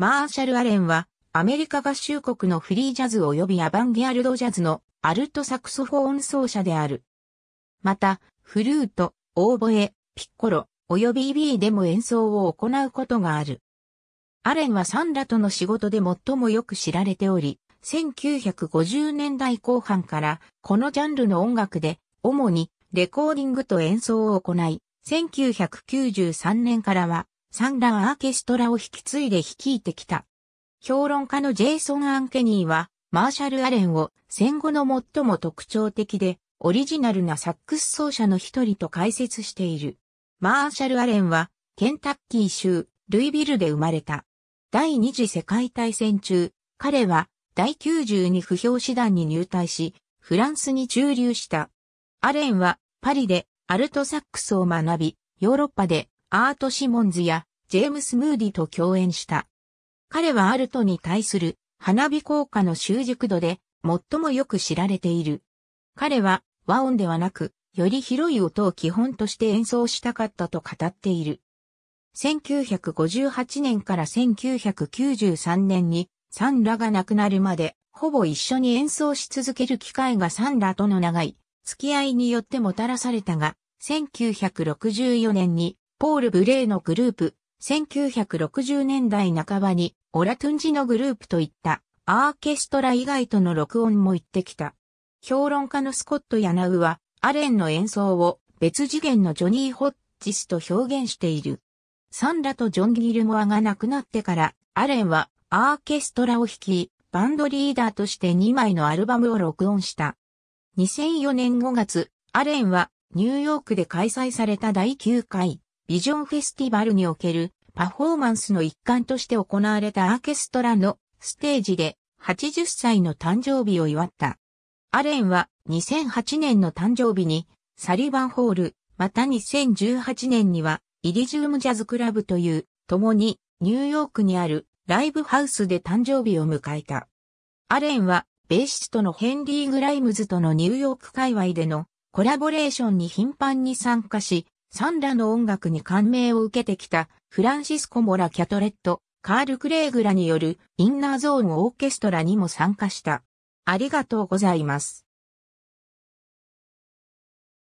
マーシャル・アレンは、アメリカ合衆国のフリージャズ及びアバンギャルドジャズのアルトサクソフォーン奏者である。また、フルート、オーボエ、ピッコロ、及び EB でも演奏を行うことがある。アレンはサンラとの仕事で最もよく知られており、1950年代後半からこのジャンルの音楽で主にレコーディングと演奏を行い、1993年からはサンラーアーケストラを引き継いで率いてきた。評論家のジェイソン・アンケニーは、マーシャル・アレンを戦後の最も特徴的で、オリジナルなサックス奏者の一人と解説している。マーシャル・アレンは、ケンタッキー州、ルイビルで生まれた。第二次世界大戦中、彼は、第92不評師団に入隊し、フランスに駐留した。アレンは、パリで、アルトサックスを学び、ヨーロッパでアート・シモンズやジェームス・ムーディと共演した。彼はアルトに対する花火効果の習熟度で最もよく知られている。彼は和音ではなく、より広い音を基本として演奏したかったと語っている。1958年から1993年にサンラが亡くなるまでほぼ一緒に演奏し続ける機会がサンラとの長い付き合いによってもたらされたが、1964年にポール・ブレーのグループ、1960年代半ばにオラトゥンジのグループといったアーケストラ以外との録音も行ってきた。評論家のスコット・ヤナウはアレンの演奏を別次元のジョニー・ホッジスと表現している。サンラとジョン・ギルモアが亡くなってからアレンはアーケストラを率い、バンドリーダーとして2枚のアルバムを録音した。2004年5月、アレンはニューヨークで開催された第9回ビジョンフェスティバルにおけるパフォーマンスの一環として行われたアーケストラのステージで80歳の誕生日を祝った。アレンは2008年の誕生日にサリバンホール、また2018年にはイリジウムジャズクラブという共にニューヨークにあるライブハウスで誕生日を迎えた。アレンはベーシストのヘンリー・グライムズとのニューヨーク界隈でのコラボレーションに頻繁に参加し、サンラの音楽に感銘を受けてきたフランシスコ・モラ・キャトレット、カール・クレーグラによるインナーゾーンオーケストラにも参加した。ありがとうございます。